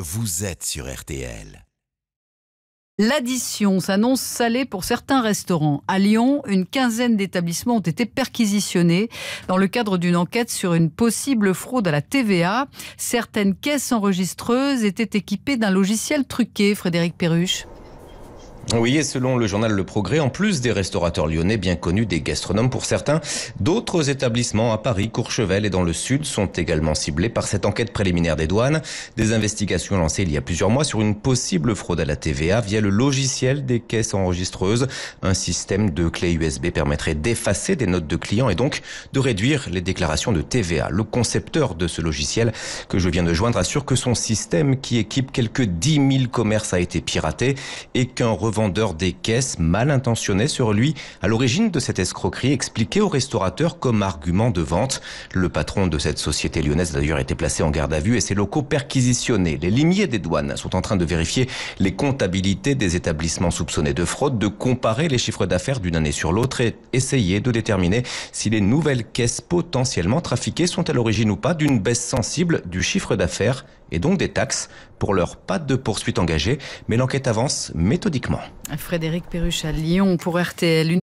Vous êtes sur RTL. L'addition s'annonce salée pour certains restaurants. À Lyon, une quinzaine d'établissements ont été perquisitionnés dans le cadre d'une enquête sur une possible fraude à la TVA. Certaines caisses enregistreuses étaient équipées d'un logiciel truqué, Frédéric Perruche. Oui, et selon le journal Le Progrès, en plus des restaurateurs lyonnais bien connus, des gastronomes pour certains, d'autres établissements à Paris, Courchevel et dans le sud sont également ciblés par cette enquête préliminaire des douanes. Des investigations lancées il y a plusieurs mois sur une possible fraude à la TVA via le logiciel des caisses enregistreuses. Un système de clé USB permettrait d'effacer des notes de clients et donc de réduire les déclarations de TVA. Le concepteur de ce logiciel que je viens de joindre assure que son système qui équipe quelques 10 000 commerces a été piraté et qu'un revendeur vendeur des caisses mal intentionné sur lui, à l'origine de cette escroquerie expliqué au restaurateur comme argument de vente. Le patron de cette société lyonnaise a d'ailleurs été placé en garde à vue et ses locaux perquisitionnés. Les limiers des douanes sont en train de vérifier les comptabilités des établissements soupçonnés de fraude, de comparer les chiffres d'affaires d'une année sur l'autre et essayer de déterminer si les nouvelles caisses potentiellement trafiquées sont à l'origine ou pas d'une baisse sensible du chiffre d'affaires et donc des taxes. Pour leur pas de poursuite engagée, mais l'enquête avance méthodiquement. Frédéric Perruche à Lyon pour RTL.